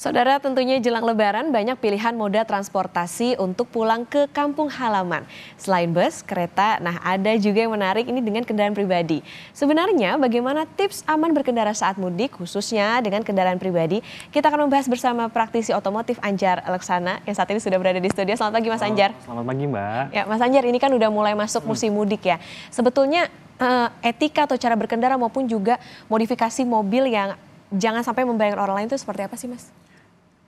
Saudara, tentunya jelang lebaran banyak pilihan moda transportasi untuk pulang ke kampung halaman. Selain bus, kereta, nah ada juga yang menarik ini dengan kendaraan pribadi. Sebenarnya bagaimana tips aman berkendara saat mudik khususnya dengan kendaraan pribadi? Kita akan membahas bersama praktisi otomotif Anjar Alexana yang saat ini sudah berada di studio. Selamat pagi Mas Anjar. Selamat pagi Mbak. Ya, Mas Anjar ini kan udah mulai masuk hmm. musim mudik ya. Sebetulnya eh, etika atau cara berkendara maupun juga modifikasi mobil yang jangan sampai membayangkan orang lain itu seperti apa sih Mas?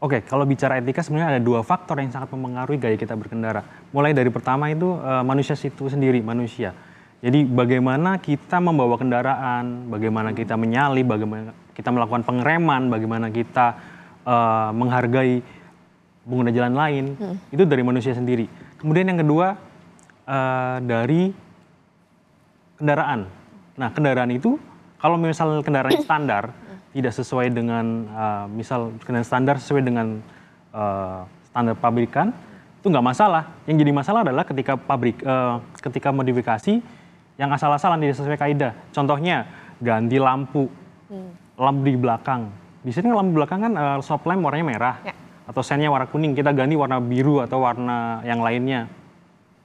Oke, kalau bicara etika sebenarnya ada dua faktor yang sangat mempengaruhi gaya kita berkendara. Mulai dari pertama itu uh, manusia situ sendiri, manusia. Jadi bagaimana kita membawa kendaraan, bagaimana kita menyalip, bagaimana kita melakukan pengereman, bagaimana kita uh, menghargai pengguna jalan lain, hmm. itu dari manusia sendiri. Kemudian yang kedua uh, dari kendaraan. Nah kendaraan itu kalau misalnya kendaraan standar, tidak sesuai dengan uh, misal dengan standar sesuai dengan uh, standar pabrikan itu nggak masalah. Yang jadi masalah adalah ketika pabrik uh, ketika modifikasi yang asal-asalan tidak sesuai kaidah. Contohnya ganti lampu hmm. lampu di belakang. Di sini lampu belakang kan uh, soft lamp warnanya merah ya. atau sennya warna kuning. Kita ganti warna biru atau warna yang lainnya.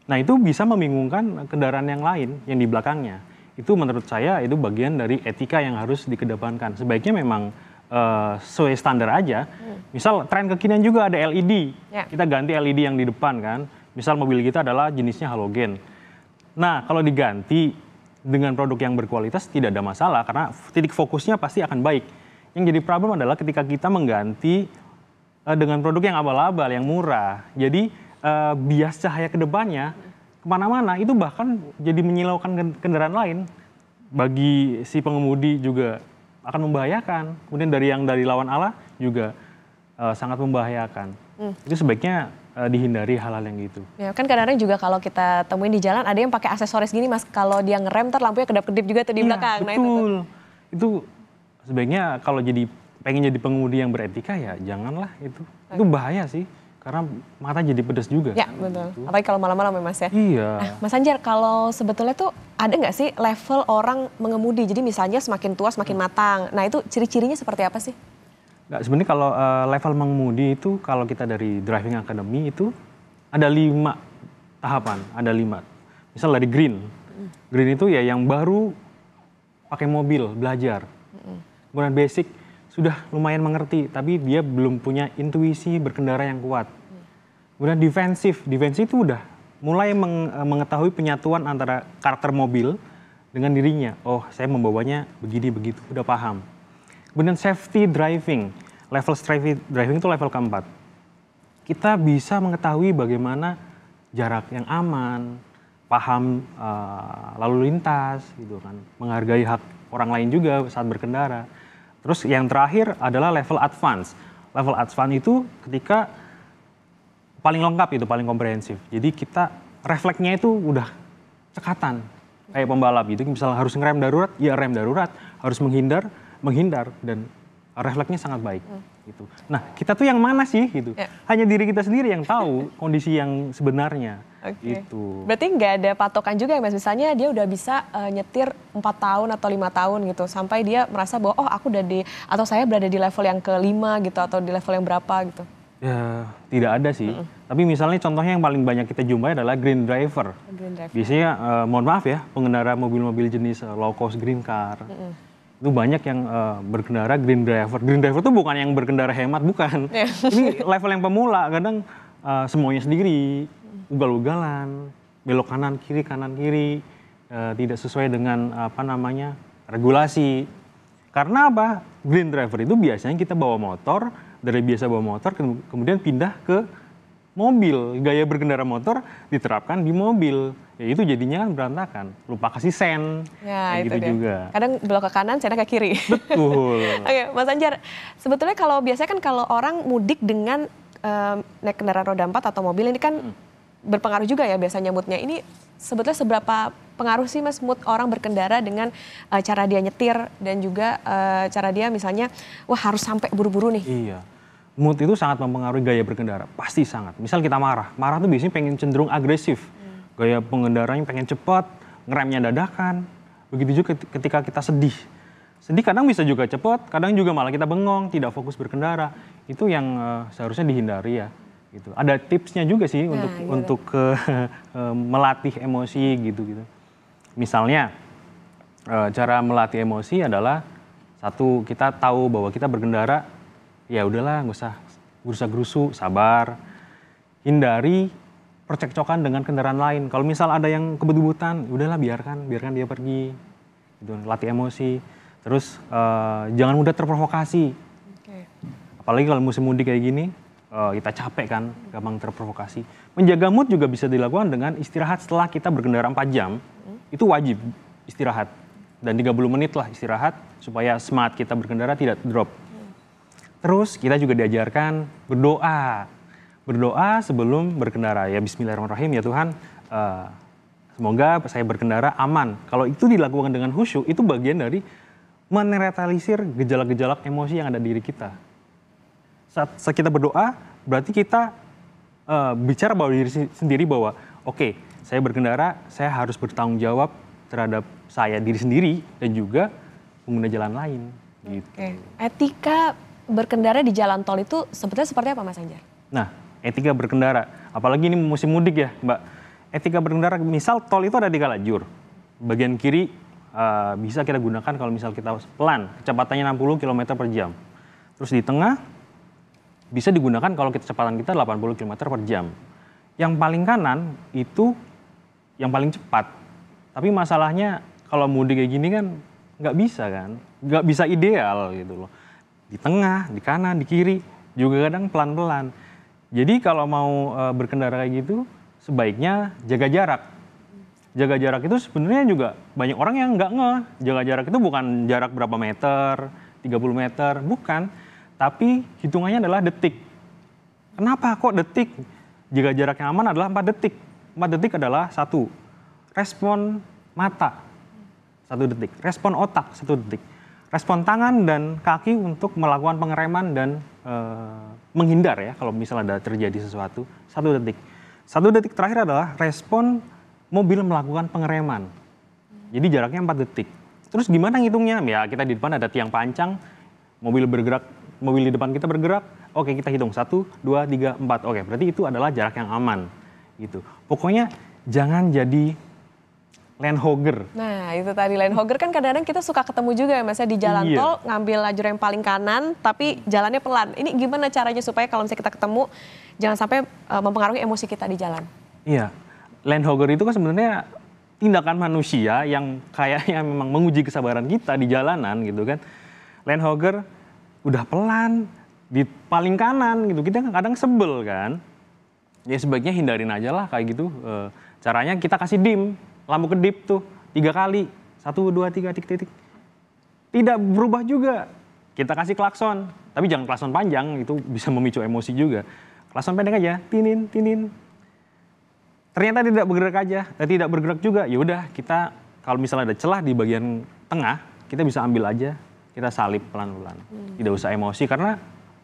Nah itu bisa membingungkan kendaraan yang lain yang di belakangnya itu menurut saya itu bagian dari etika yang harus dikedepankan. Sebaiknya memang uh, sesuai standar aja. Hmm. Misal tren kekinian juga ada LED, yeah. kita ganti LED yang di depan kan. Misal mobil kita adalah jenisnya halogen. Nah kalau diganti dengan produk yang berkualitas tidak ada masalah karena titik fokusnya pasti akan baik. Yang jadi problem adalah ketika kita mengganti uh, dengan produk yang abal-abal, yang murah. Jadi uh, bias cahaya kedepannya kemana-mana itu bahkan jadi menyilaukan kendaraan lain bagi si pengemudi juga akan membahayakan. Kemudian dari yang dari lawan Allah juga uh, sangat membahayakan. Hmm. Itu sebaiknya uh, dihindari hal-hal yang gitu. Ya, kan kadang-kadang juga kalau kita temuin di jalan ada yang pakai aksesoris gini Mas. Kalau dia ngerem ter lampunya kedap-kedip juga tuh di ya, belakang. Betul. Nah, itu, tuh. itu sebaiknya kalau jadi pengen jadi pengemudi yang beretika ya janganlah itu. Itu bahaya sih karena mata jadi pedas juga. Ya, kan? betul. Gitu. Apalagi kalau malam-malam ya Mas ya. Iya. Nah, mas Anjar, kalau sebetulnya tuh ada nggak sih level orang mengemudi? Jadi misalnya semakin tua semakin matang. Nah itu ciri-cirinya seperti apa sih? Nggak, sebenarnya kalau uh, level mengemudi itu kalau kita dari driving academy itu ada lima tahapan, ada lima. Misal dari green. Mm. Green itu ya yang baru pakai mobil, belajar. Kemudian basic, sudah lumayan mengerti, tapi dia belum punya intuisi berkendara yang kuat. Kemudian defensif, defensif itu udah mulai eh, mengetahui penyatuan antara karakter mobil dengan dirinya. Oh, saya membawanya begini begitu, udah paham. Kemudian safety driving, level safety driving itu level keempat. Kita bisa mengetahui bagaimana jarak yang aman, paham uh, lalu lintas gitu kan, menghargai hak orang lain juga saat berkendara Terus yang terakhir adalah level advance. Level advance itu ketika paling lengkap itu, paling komprehensif. Jadi kita refleksnya itu udah cekatan kayak pembalap gitu. Misalnya harus ngerem darurat, ya rem darurat. Harus menghindar, menghindar. Dan refleksnya sangat baik. Hmm. Gitu. Nah, kita tuh yang mana sih gitu? Ya. Hanya diri kita sendiri yang tahu kondisi yang sebenarnya. Okay. Itu. Berarti nggak ada patokan juga ya Mas? Misalnya dia udah bisa uh, nyetir 4 tahun atau lima tahun gitu sampai dia merasa bahwa oh aku udah di atau saya berada di level yang kelima gitu atau di level yang berapa gitu. Ya, tidak ada sih. Mm -mm. Tapi misalnya contohnya yang paling banyak kita jumpai adalah green driver. Green driver. Biasanya, uh, mohon maaf ya, pengendara mobil-mobil jenis eh, low cost green car. Mm -mm itu banyak yang uh, berkendara green driver. Green driver itu bukan yang berkendara hemat, bukan. Yeah. Ini level yang pemula, kadang uh, semuanya sendiri, ugal-ugalan, belok kanan kiri kanan kiri, uh, tidak sesuai dengan apa namanya regulasi. Karena apa? Green driver itu biasanya kita bawa motor dari biasa bawa motor, kemudian pindah ke mobil gaya berkendara motor diterapkan di mobil ya itu jadinya kan berantakan lupa kasih sen ya, itu gitu dia. juga kadang belok ke kanan sen ke kiri betul oke mas Anjar sebetulnya kalau biasanya kan kalau orang mudik dengan um, naik kendaraan roda empat atau mobil ini kan hmm. berpengaruh juga ya biasanya moodnya ini sebetulnya seberapa pengaruh sih mas mood orang berkendara dengan uh, cara dia nyetir dan juga uh, cara dia misalnya wah harus sampai buru-buru nih iya mood itu sangat mempengaruhi gaya berkendara. Pasti sangat. Misal kita marah, marah tuh biasanya pengen cenderung agresif. Hmm. Gaya pengendaranya pengen cepat, ngeremnya dadakan. Begitu juga ketika kita sedih. Sedih kadang bisa juga cepat, kadang juga malah kita bengong, tidak fokus berkendara. Itu yang uh, seharusnya dihindari ya. Gitu. Ada tipsnya juga sih nah, untuk gitu. untuk uh, uh, melatih emosi gitu gitu. Misalnya uh, cara melatih emosi adalah satu kita tahu bahwa kita berkendara ya udahlah nggak usah gerusa gerusu sabar hindari percekcokan dengan kendaraan lain kalau misal ada yang kebut-kebutan ya udahlah biarkan biarkan dia pergi gitu, latih emosi terus uh, jangan mudah terprovokasi okay. apalagi kalau musim mudik kayak gini uh, kita capek kan gampang terprovokasi menjaga mood juga bisa dilakukan dengan istirahat setelah kita berkendara 4 jam hmm? itu wajib istirahat dan 30 menit lah istirahat supaya smart kita berkendara tidak drop. Terus kita juga diajarkan berdoa. Berdoa sebelum berkendara. Ya bismillahirrahmanirrahim ya Tuhan, uh, semoga saya berkendara aman. Kalau itu dilakukan dengan khusyuk, itu bagian dari menetralisir gejala-gejala emosi yang ada di diri kita. Saat, saat kita berdoa, berarti kita uh, bicara bahwa diri sendiri bahwa oke, okay, saya berkendara, saya harus bertanggung jawab terhadap saya diri sendiri dan juga pengguna jalan lain. Gitu. Okay. Etika berkendara di jalan tol itu sebetulnya seperti apa Mas Anjar? Nah, etika berkendara, apalagi ini musim mudik ya, Mbak. Etika berkendara, misal tol itu ada di lajur. Bagian kiri uh, bisa kita gunakan kalau misal kita pelan, kecepatannya 60 km per jam. Terus di tengah bisa digunakan kalau kita kecepatan kita 80 km per jam. Yang paling kanan itu yang paling cepat. Tapi masalahnya kalau mudik kayak gini kan nggak bisa kan, nggak bisa ideal gitu loh di tengah, di kanan, di kiri, juga kadang pelan-pelan. Jadi kalau mau eh, berkendara kayak gitu, sebaiknya jaga jarak. Jaga jarak itu sebenarnya juga banyak orang yang nggak ngeh. Jaga jarak itu bukan jarak berapa meter, 30 meter, bukan. Tapi hitungannya adalah detik. Kenapa kok detik? Jaga jarak yang aman adalah 4 detik. 4 detik adalah satu respon mata satu detik, respon otak satu detik respon tangan dan kaki untuk melakukan pengereman dan e, menghindar ya kalau misalnya ada terjadi sesuatu satu detik satu detik terakhir adalah respon mobil melakukan pengereman jadi jaraknya empat detik terus gimana ngitungnya ya kita di depan ada tiang panjang mobil bergerak mobil di depan kita bergerak oke kita hitung satu dua tiga empat oke berarti itu adalah jarak yang aman gitu pokoknya jangan jadi Hogger. Nah, itu tadi Hogger kan kadang-kadang kita suka ketemu juga ya Mas ya di jalan iya. tol ngambil lajur yang paling kanan tapi jalannya pelan. Ini gimana caranya supaya kalau misalnya kita ketemu jangan sampai uh, mempengaruhi emosi kita di jalan? Iya. Hogger itu kan sebenarnya tindakan manusia yang kayaknya memang menguji kesabaran kita di jalanan gitu kan. Hogger udah pelan di paling kanan gitu. Kita kan kadang sebel kan. Ya sebaiknya hindarin aja lah kayak gitu. E, caranya kita kasih dim lampu kedip tuh tiga kali satu dua tiga titik titik tidak berubah juga kita kasih klakson tapi jangan klakson panjang itu bisa memicu emosi juga klakson pendek aja tinin tinin ternyata tidak bergerak aja eh, tidak bergerak juga ya udah kita kalau misalnya ada celah di bagian tengah kita bisa ambil aja kita salib pelan-pelan hmm. tidak usah emosi karena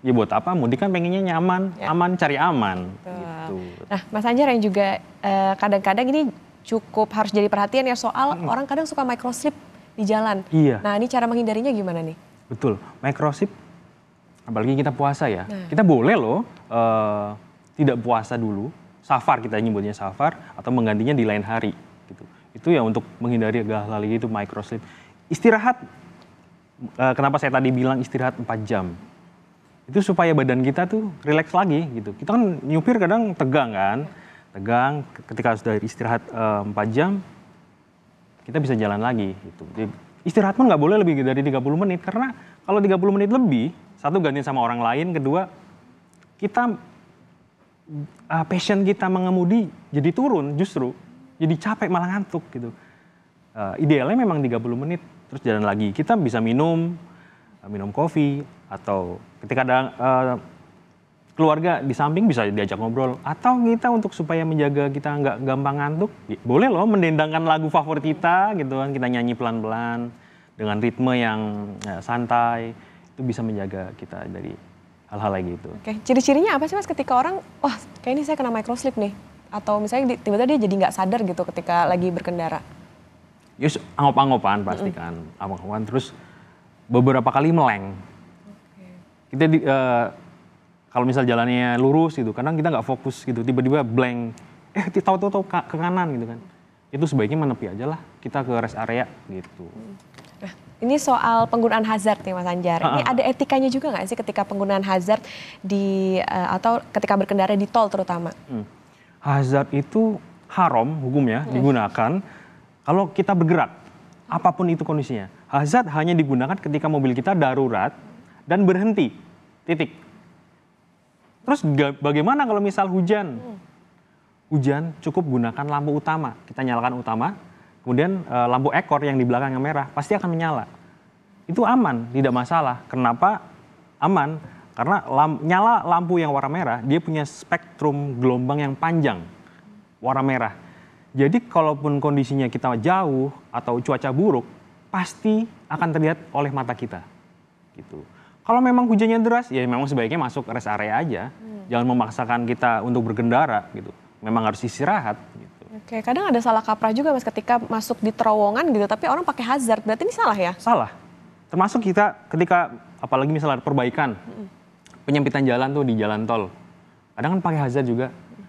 ya buat apa mudik kan pengennya nyaman ya. aman cari aman gitu nah mas Anjar yang juga eh, kadang-kadang eh, ini cukup harus jadi perhatian ya soal hmm. orang kadang suka microslip di jalan. Iya. Nah ini cara menghindarinya gimana nih? Betul, microslip apalagi kita puasa ya. Nah. Kita boleh loh uh, tidak puasa dulu, safar kita nyebutnya safar atau menggantinya di lain hari gitu. Itu ya untuk menghindari gagal lagi itu microslip. Istirahat uh, kenapa saya tadi bilang istirahat 4 jam? Itu supaya badan kita tuh rileks lagi gitu. Kita kan nyupir kadang tegang kan. Nah tegang ketika sudah istirahat eh, empat jam kita bisa jalan lagi gitu istirahat pun nggak boleh lebih dari 30 menit karena kalau 30 menit lebih satu ganti sama orang lain kedua kita uh, passion kita mengemudi jadi turun justru jadi capek malah ngantuk gitu uh, idealnya memang 30 menit terus jalan lagi kita bisa minum uh, minum kopi atau ketika ada uh, keluarga di samping bisa diajak ngobrol atau kita untuk supaya menjaga kita nggak gampang ngantuk ya, boleh loh mendendangkan lagu favorit kita gitu kan kita nyanyi pelan-pelan dengan ritme yang ya, santai itu bisa menjaga kita dari hal-hal lagi itu. Oke, ciri-cirinya apa sih mas ketika orang wah kayak ini saya kena microsleep nih atau misalnya tiba-tiba dia jadi nggak sadar gitu ketika lagi berkendara? Yus angop-angopan pasti mm -hmm. kan, angopan terus beberapa kali meleng. Okay. Kita di, uh, kalau misal jalannya lurus gitu kadang kita nggak fokus gitu tiba-tiba blank eh tahu-tahu ke kanan gitu kan itu sebaiknya menepi aja lah kita ke rest area gitu. Nah, ini soal penggunaan hazard nih Mas Anjar. Uh -uh. Ini ah, ah. ada etikanya juga nggak sih ketika penggunaan hazard di uh, atau ketika berkendara di tol terutama? Hmm. Hazard itu haram hukumnya hmm. digunakan kalau kita bergerak apapun itu kondisinya. Hazard hanya digunakan ketika mobil kita darurat dan berhenti. Titik. Terus bagaimana kalau misal hujan? Hmm. Hujan cukup gunakan lampu utama. Kita nyalakan utama, kemudian e, lampu ekor yang di belakang yang merah pasti akan menyala. Itu aman, tidak masalah. Kenapa aman? Karena lamp, nyala lampu yang warna merah, dia punya spektrum gelombang yang panjang warna merah. Jadi kalaupun kondisinya kita jauh atau cuaca buruk, pasti akan terlihat oleh mata kita. Gitu. Kalau memang hujannya deras, ya memang sebaiknya masuk rest area aja. Hmm. Jangan memaksakan kita untuk bergendara gitu. Memang harus istirahat gitu. Oke, kadang ada salah kaprah juga Mas ketika masuk di terowongan gitu, tapi orang pakai hazard. Berarti ini salah ya? Salah. Termasuk kita ketika apalagi misalnya perbaikan. Hmm. Penyempitan jalan tuh di jalan tol. Kadang kan pakai hazard juga. Hmm.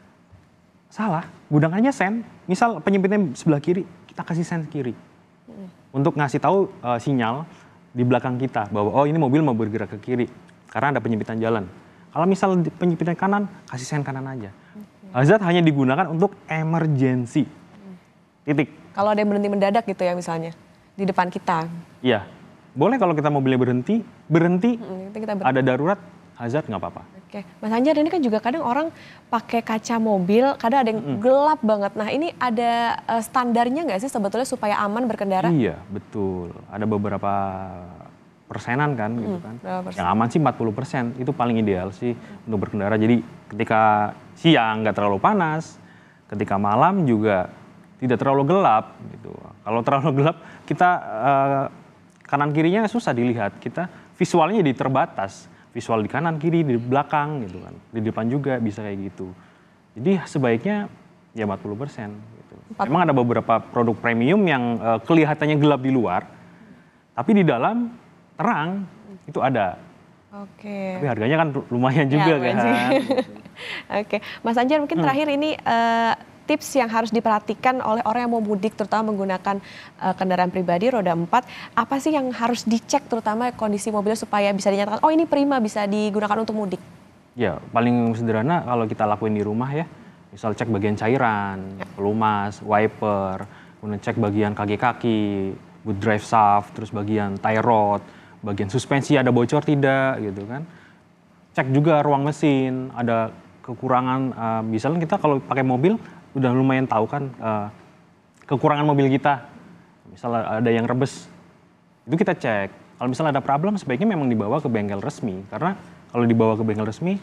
Salah. gudangannya sen. Misal penyempitan sebelah kiri, kita kasih sen kiri. Hmm. Untuk ngasih tahu uh, sinyal di belakang kita bahwa oh ini mobil mau bergerak ke kiri karena ada penyempitan jalan. Kalau misal penyempitan kanan, kasih sen kanan aja. Okay. Hazard hanya digunakan untuk emergency. Titik. Kalau ada yang berhenti mendadak gitu ya misalnya di depan kita. Iya. Boleh kalau kita mobilnya berhenti, berhenti, hmm, kita berhenti. ada darurat, Hazard nggak apa-apa. Oke, Mas Anjar ini kan juga kadang orang pakai kaca mobil, kadang ada yang mm. gelap banget. Nah ini ada eh, standarnya nggak sih sebetulnya supaya aman berkendara? Iya, betul. Ada beberapa persenan kan gitu kan. yang aman sih 40 persen, itu paling ideal sih hmm. untuk berkendara. Jadi ketika siang nggak terlalu panas, ketika malam juga tidak terlalu gelap gitu. Kalau terlalu gelap kita uh, kanan kirinya susah dilihat, kita visualnya jadi terbatas visual di kanan kiri di belakang gitu kan di depan juga bisa kayak gitu jadi sebaiknya ya 40 persen gitu. emang ada beberapa produk premium yang uh, kelihatannya gelap di luar tapi di dalam terang itu ada Oke. Okay. Tapi harganya kan lumayan ya, juga ya, kan. Oke, okay. Mas Anjar mungkin hmm. terakhir ini uh, tips yang harus diperhatikan oleh orang yang mau mudik terutama menggunakan uh, kendaraan pribadi roda 4 apa sih yang harus dicek terutama kondisi mobilnya supaya bisa dinyatakan oh ini prima bisa digunakan untuk mudik ya paling sederhana kalau kita lakuin di rumah ya misal cek bagian cairan pelumas wiper kemudian cek bagian kaki kaki good drive shaft terus bagian tie rod bagian suspensi ada bocor tidak gitu kan cek juga ruang mesin ada kekurangan uh, misalnya kita kalau pakai mobil udah lumayan tahu kan uh, kekurangan mobil kita. Misalnya ada yang rebes, itu kita cek. Kalau misalnya ada problem sebaiknya memang dibawa ke bengkel resmi karena kalau dibawa ke bengkel resmi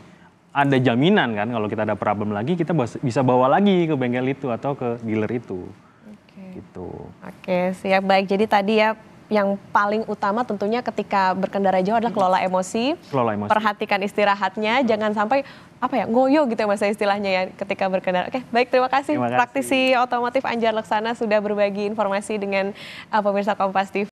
ada jaminan kan kalau kita ada problem lagi kita bisa bawa lagi ke bengkel itu atau ke dealer itu. Oke. Gitu. Oke, siap baik. Jadi tadi ya yang paling utama tentunya ketika berkendara jauh adalah kelola emosi, kelola emosi. perhatikan istirahatnya, jangan sampai apa ya ngoyo gitu ya masa ya istilahnya ya ketika berkendara. Oke, baik terima kasih, terima kasih. praktisi otomotif Anjar Laksana sudah berbagi informasi dengan uh, pemirsa Kompas TV.